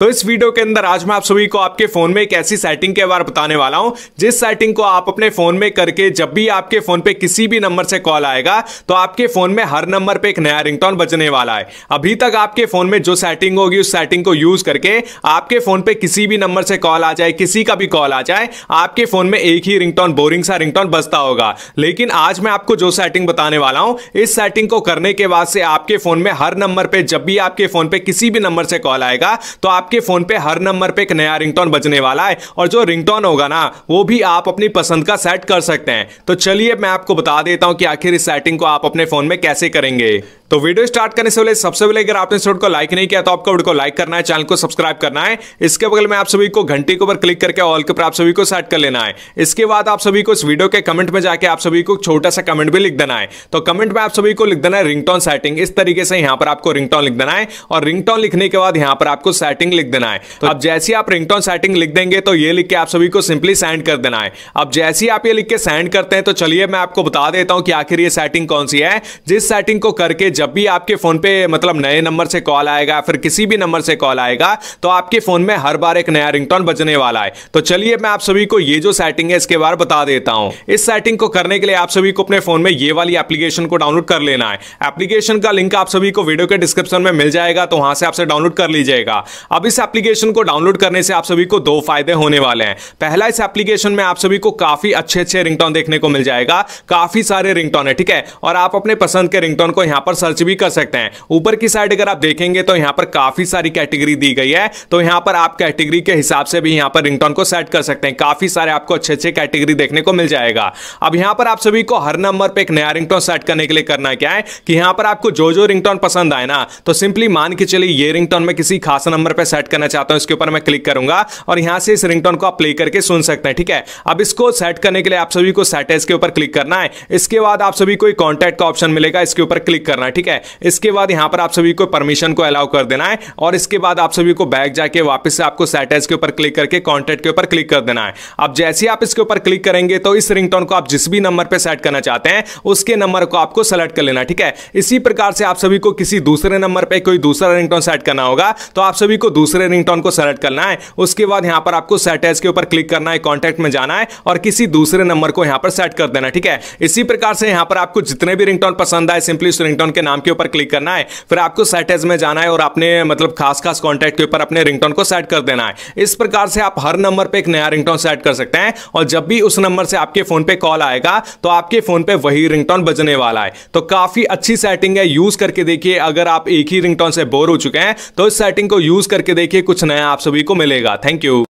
तो इस वीडियो के अंदर आज मैं आप सभी को आपके फोन में एक ऐसी सेटिंग के बारे बताने वाला हूं जिस सेटिंग को आप अपने फोन में करके जब भी आपके फोन पे किसी भी नंबर से कॉल आएगा तो आपके फोन में हर नंबर पे एक नया रिंगटोन बजने वाला है अभी तक आपके फोन में जो सेटिंग होगी उस सेटिंग को यूज करके आपके फोन पे किसी भी नंबर से कॉल आ जाए किसी का भी कॉल आ जाए आपके फोन में एक ही रिंगटोन बोरिंग सा रिंगटोन बजता होगा लेकिन आज मैं आपको जो सेटिंग बताने वाला हूं इस सेटिंग को करने के बाद से आपके फोन में हर नंबर पर जब भी आपके फोन पे किसी भी नंबर से कॉल आएगा तो आप आपके फोन पे हर नंबर पे एक नया रिंगटोन बजने वाला है और जो रिंगटोन होगा ना वो भी आप अपनी पसंद का सेट कर सकते हैं तो चलिए मैं आपको बता देता हूं कि आखिर इस सेटिंग को आप अपने फोन में कैसे करेंगे तो वीडियो स्टार्ट करने से पहले सबसे पहले अगर आपने वीडियो को लाइक नहीं किया तो आपको वीडियो को लाइक करना है चैनल को सब्सक्राइब करना है इसके बगल में आप सभी को घंटी के ऊपर क्लिक करके ऑल के ऊपर आप सभी को सेट कर लेना है इसके बाद आप सभी को इस वीडियो के कमेंट में जाके आप सभी को छोटा सा कमेंट भी लिख देना है तो कमेंट में आप सभी को लिख देना है रिंग सेटिंग इस तरीके से यहाँ पर आपको रिंग लिख देना है और रिंग लिखने के बाद यहाँ पर आपको सेटिंग लिख देना है तो अब जैसे आप रिंग सेटिंग लिख देंगे तो ये लिख के आप सभी को सिंपली सेंड कर देना है अब जैसे ही आप ये लिख के सेंड करते हैं तो चलिए मैं आपको बता देता हूँ कि आखिर ये सेटिंग कौन सी है जिस सेटिंग को करके जब भी आपके फ़ोन पे मतलब नए नंबर से कॉल आएगा फिर किसी भी नंबर से कॉल आएगा तो आपके फ़ोन में हर बार एक नया रिंगटोन बजने वाला है तो चलिए मैं आप सभी को ये जो सेटिंग है इसके बारे में बता देता हूँ इस सेटिंग को करने के लिए आप सभी को अपने फ़ोन में ये वाली एप्लीकेशन को डाउनलोड कर लेना है एप्लीकेशन का लिंक आप सभी को वीडियो के डिस्क्रिप्शन में मिल जाएगा तो वहां से आपसे डाउनलोड कर लीजिएगा अब इस एप्लीकेशन को डाउनलोड करने से आप सभी को दो फायदे होने वाले हैं पहला इस एप्लीकेशन में आप सभी को काफी अच्छे अच्छे रिंगटोन देखने को मिल जाएगा काफी सारे रिंगटोन है ठीक है और आप अपने पसंद के रिंगटोन को यहां पर सर्च सर्च भी कर सकते हैं ऊपर की साइड अगर आप देखेंगे तो यहाँ पर काफी सारी कैटेगरी दी गई है तो यहाँ पर आप कैटेगरी के हिसाब से भी यहाँ पर रिंगटोन को सेट कर सकते हैं काफी सारे आपको अच्छे अच्छे कैटेगरी देखने को मिल जाएगा अब यहाँ पर आप सभी को हर नंबर पर एक नया रिंगटोन सेट करने के लिए करना क्या है कि यहाँ पर आपको जो जो रिंगटोन पसंद आए ना तो सिंपली मान के चलिए ये रिंगटोन में किसी खास नंबर पर सेट करना चाहता हूँ इसके ऊपर मैं क्लिक करूंगा और यहाँ से इस रिंगटोन को आप प्ले करके सुन सकते हैं ठीक है अब इसको सेट करने के लिए आप सभी को सेट के ऊपर क्लिक करना है इसके बाद आप सभी को कॉन्टैक्ट का ऑप्शन मिलेगा इसके ऊपर क्लिक करना है ठीक है इसके बाद यहां पर आप सभी को परमिशन को अलाउ कर देना है और इसके बाद आप सभी को बैग जाके वापस से आपको सेटेज के ऊपर क्लिक करके कॉन्टेक्ट के ऊपर क्लिक कर देना है अब जैसे ही आप इसके ऊपर क्लिक करेंगे तो इस रिंगटोन को आप जिस भी नंबर पर सेट करना चाहते हैं उसके नंबर को आपको सेलेक्ट कर लेना ठीक है इसी प्रकार से आप सभी को किसी दूसरे नंबर पर कोई दूसरा रिंगटोन सेट करना होगा तो आप सभी को दूसरे रिंगटोन को सेलेक्ट करना है उसके बाद यहां पर आपको सेटेज के ऊपर क्लिक करना है कॉन्टेक्ट में जाना है और किसी दूसरे नंबर को यहां पर सेट कर देना ठीक है इसी प्रकार से यहां पर आपको जितने भी रिंगटोन पसंद आए सिंपली उस रिंगटोन के नाम के ऊपर क्लिक करना है फिर आपको सेटेज में जाना है और अपने मतलब खास खास कॉन्टैक्ट के ऊपर अपने रिंगटोन को सेट कर देना है इस प्रकार से आप हर नंबर पर एक नया रिंगटोन सेट कर सकते हैं और जब भी उस नंबर से आपके फोन पर कॉल आएगा तो आपके फोन पर वही रिंगटोन बजने वाला है तो काफी अच्छी सेटिंग है यूज करके देखिए अगर आप एक ही रिंगटोन से बोर हो चुके हैं तो इस सेटिंग को यूज करके देखिए कुछ नया आप सभी को मिलेगा थैंक यू